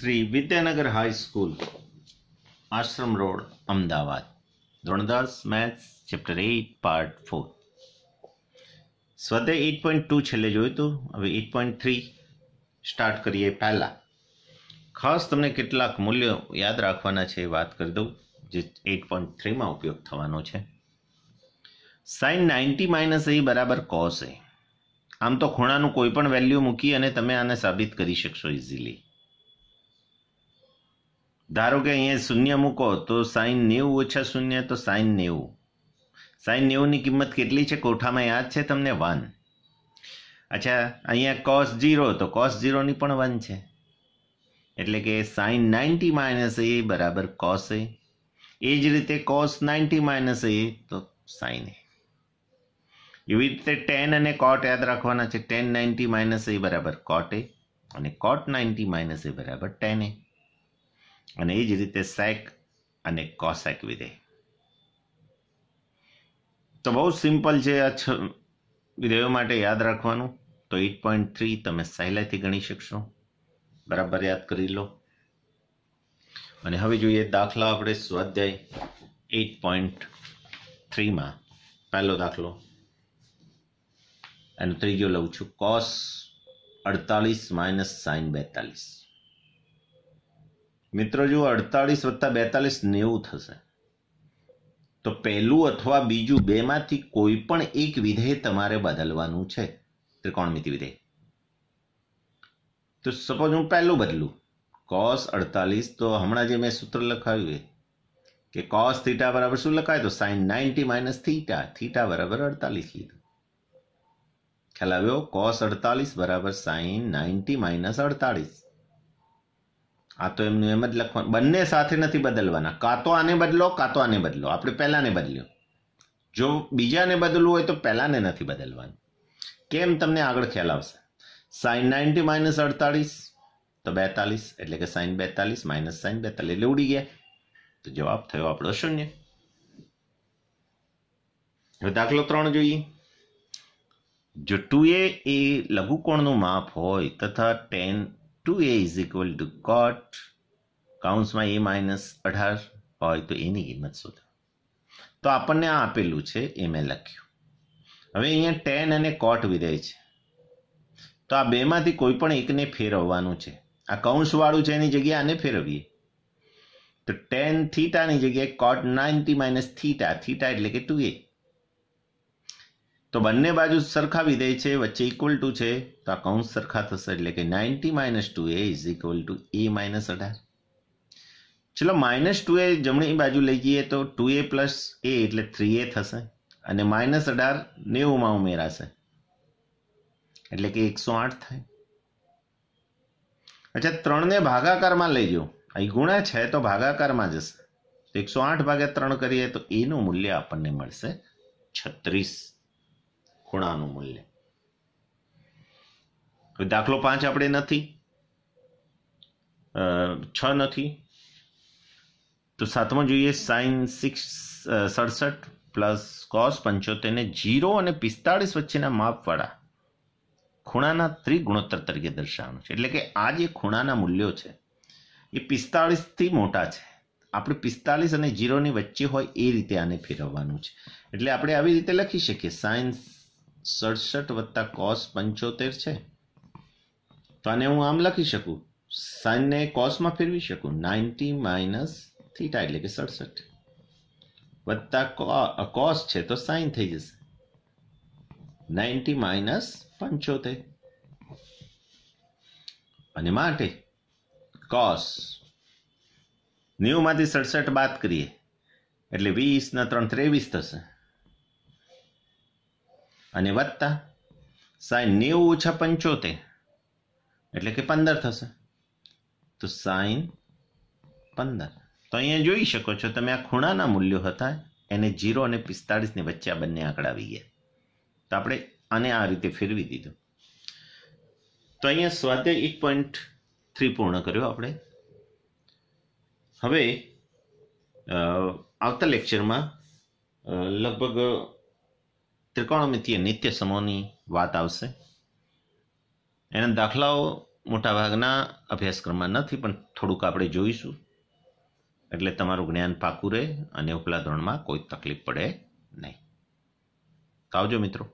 Shri Vidyanagar high school Ashram road Ahmedabad ધોરણદાસ maths chapter eight part four સ્વતે eight point two છેલ્લે જોયું હતું હવે એઇટ પોઈન્ટ થ્રી સ્ટાર્ટ કરીએ પહેલાં ખાસ તમને કેટલાક મૂલ્યો યાદ રાખવાના છે એ વાત કરી દઉં જે એઇટ પોઈન્ટ થ્રીમાં ઉપયોગ થવાનો છે સાઇન નાઇન્ટી માઇનસ એ બરાબર કોસ એ આમ તો ખૂણાનું કોઈ પણ વેલ્યુ મૂકી અને તમે આને સાબિત કરી શકશો ઇઝીલી ધારો કે અહીંયા શૂન્ય મૂકો તો સાઈન નેવું ઓછા શૂન્ય તો સાઈન નેવું સાઈન નેવુંની કિંમત કેટલી છે કોઠામાં યાદ છે તમને વન અચ્છા અહીંયા કોસ જીરો તો કોસ ઝીરોની પણ વન છે એટલે કે સાઈન નાઇન્ટી માઇનસ એ બરાબર કોસ એ એ જ રીતે કોસ નાઇન્ટી માઇનસ એ તો સાઈન એ એવી રીતે ટેન અને કોટ યાદ રાખવાના છે ટેન નાઇન્ટી માઇનસ એ બરાબર કોટ એ અને કોટ નાઇન્ટી માઇનસ એ બરાબર ટેન એ અને એ જ રીતે સેક અને કોસેક વિધેય તો બહુ સિમ્પલ છે આ છ વિધેયો માટે યાદ રાખવાનું તો એટ પોઈન્ટ થ્રી તમે સહેલાઈથી ગણી શકશો બરાબર યાદ કરી લો અને હવે જોઈએ દાખલા આપણે સ્વાધ્યાય એટ પોઈન્ટ થ્રીમાં પહેલો દાખલો એનો ત્રીજો લઉં છું કોસ અડતાલીસ માઇનસ સાઇન બેતાલીસ મિત્રો જુઓ અડતાળીસ વત્તા બેતાલીસ નેવું થશે તો પહેલું અથવા બીજું બેમાંથી કોઈ પણ એક વિધેય તમારે બદલવાનું છે ત્રિકોણમિતિ વિધેય તો સપોઝ હું પહેલું બદલું કોસ અડતાલીસ તો હમણાં જે મેં સૂત્ર લખાવ્યું એ કે કોસ થીટા બરાબર શું લખાય તો sine ninety minus theta theta બરાબર અડતાલીસ લીધું ખ્યાલ આવ્યો કોસ અડતાલીસ બરાબર સાઈન નાઇન્ટી માઇનસ અડતાલીસ આ તો એમનું એમ જ લખવાનું બંને સાથે નથી બદલવાના કાં તો આને બદલો કાં તો આને બદલો આપણે પહેલાંને બદલ્યો જો બીજાને બદલવું હોય તો પહેલાંને નથી બદલવાનું કેમ તમને આગળ ખ્યાલ આવશે સાઇન નાઇન્ટી માઇનસ અડતાળીસ તો બેતાલીસ એટલે કે સાઇન બેતાલીસ માઇનસ સાઇન બેતાલીસ એટલે ઉડી ગયા તો જવાબ થયો આપણો શૂન્ય હવે દાખલો ત્રણ જોઈએ જો ટુ એ લઘુકોણનું માપ હોય તથા tan 2a is equal to cot કાઉન્સમાં એ માઇનસ અઢાર હોય તો એની કિંમત શોધો તો આપણને આ આપેલું છે એ મેં લખ્યું હવે અહીંયા ટેન અને કોટ વિધેય છે તો આ બેમાંથી કોઈ પણ એકને ફેરવવાનું છે આ કૌંસવાળું છે એની જગ્યાએ આને ફેરવીએ તો ટેન થીટાની જગ્યાએ cot ninety minus theta theta એટલે કે ટુ એ તો બંને બાજુ સરખાવી દે છે વચ્ચે ઇક્વલ ટુ છે તો આ કૌંસ સરખા થશે એટલે કે ninety minus two A is equal to A minus અઢાર ચલો માઇનસ ટુ એ જમણી બાજુ લઈ જઈએ તો ટુ એ પ્લસ એ એટલે થ્રી એ થશે અને માઇનસ અઢાર નેવુંમાં ઉમેરાશે એટલે કે એકસો આઠ થાય અચ્છા ત્રણને ભાગાકારમાં લઈ જાઓ અહીં ગુણા છે તો ભાગાકારમાં જશે તો એકસો આઠ ભાગ્યા ત્રણ કરીએ તો એનું મૂલ્ય આપણને મળશે છત્રીસ ખૂણાનું મૂલ્ય દાખલો પાંચ આપણે નથી છ નથી તો સાતમો જોઈએ સાઇન સિક્સ સડસઠ પ્લસ કોસ પંચોતેરને જીરો અને પિસ્તાળીસ વચ્ચેના માપવાળા ખૂણાના ત્રિગુણોત્તર તરીકે દર્શાવવાનું છે એટલે કે આ જે ખૂણાના મૂલ્યો છે એ પિસ્તાળીસથી મોટા છે આપણે પિસ્તાળીસ અને જીરોની વચ્ચે હોય એ રીતે આને ફેરવવાનું છે એટલે આપણે આવી રીતે લખી શકીએ સાયન્સ સડસઠ વત્તા કોસ પંચોતેર છે તો આને હું આમ લખી શકું સાઇનને કોસમાં ફેરવી શકું નાઇન્ટી માઇનસ થીટા એટલે કે સડસઠ વત્તા કોસ છે તો સાઇન થઈ જશે નાઇન્ટી માઇનસ પંચોતેર અને માટે કોસ નેવુંમાંથી સડસઠ બાદ કરીએ એટલે વીસના ત્રણ ત્રેવીસ થશે અને વત્તા સાઈન નેવું ઓછા પંચોતેર એટલે કે પંદર થશે તો સાઈન પંદર તો અહીંયા જોઈ શકો છો તમે આ ખૂણાના મૂલ્યો હતા એને જીરો અને પિસ્તાળીસની વચ્ચે આ બંને આંકડા આવી ગયા તો આપણે આને આ રીતે ફેરવી દીધું તો અહીંયા સ્વાધ્યાય એક પોઈન્ટ થ્રી પૂર્ણ કર્યો આપણે હવે આવતા લેક્ચરમાં લગભગ ત્રિકોણમિતિય નિત્ય સમૂહની વાત આવશે એના દાખલાઓ મોટાભાગના અભ્યાસક્રમમાં નથી પણ થોડુંક આપણે જોઈશું એટલે તમારું જ્ઞાન પાકું રહે અને ઉપલા ધોરણમાં કોઈ તકલીફ પડે નહીં આવજો મિત્રો